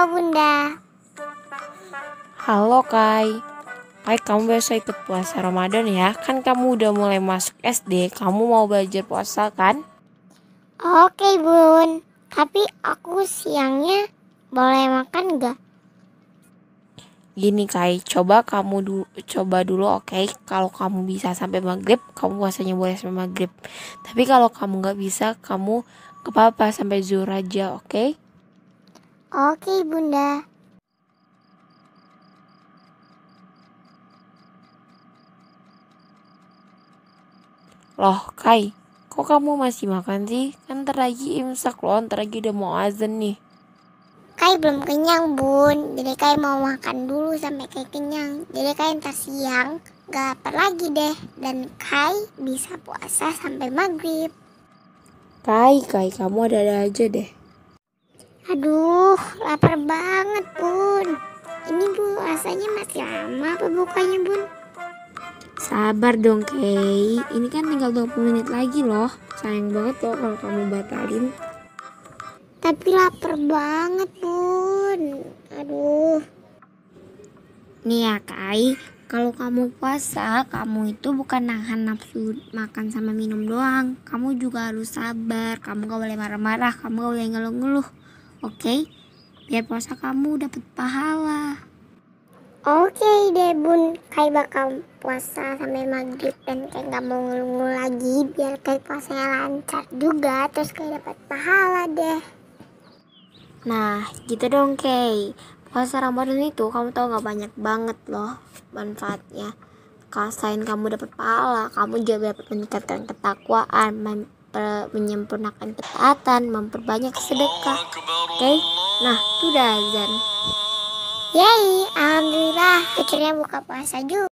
Halo Bunda. Halo Kai. Kai kamu biasa ikut puasa Ramadan ya? Kan kamu udah mulai masuk SD, kamu mau belajar puasa kan? Oke Bun, tapi aku siangnya boleh makan gak? Gini Kai, coba kamu dulu, coba dulu oke. Okay? Kalau kamu bisa sampai maghrib, kamu puasanya boleh sampai maghrib. Tapi kalau kamu nggak bisa, kamu ke papa sampai zuhur aja, oke? Okay? Oke, Bunda. Loh, Kai, kok kamu masih makan sih? Kan teragi imsak loh, teragi udah mau azan nih. Kai belum kenyang, Bun. Jadi Kai mau makan dulu sampai Kai kenyang. Jadi Kai ntar siang gak lapar lagi deh. Dan Kai bisa puasa sampai maghrib. Kai, Kai, kamu ada-ada aja deh. Aduh, lapar banget, Bun. Ini Bu, rasanya masih lama apa bukanya, Bun? Sabar dong, Kay. Ini kan tinggal 20 menit lagi loh. Sayang banget loh kalau kamu batalin. Tapi lapar banget, Bun. Aduh. Nih ya, Kai. Kalau kamu puasa, kamu itu bukan nahan nafsu makan sama minum doang. Kamu juga harus sabar. Kamu gak boleh marah-marah. Kamu gak boleh ngeluh-ngeluh. Oke, okay? biar puasa kamu dapat pahala. Oke okay, deh bun, kayak bakal puasa sampai maghrib dan kayak nggak mau ngeluh-ngeluh lagi biar kayak puasanya lancar juga terus kayak dapat pahala deh. Nah gitu dong Kay, puasa Ramadan itu kamu tau nggak banyak banget loh manfaatnya. Kasain kamu dapat pahala, kamu juga dapat meningkatkan ketakwaan, menyempurnakan ketaatan, memperbanyak sedekah. Oke, okay? nah itu udah azan. Yeay, Alhamdulillah akhirnya buka puasa juga.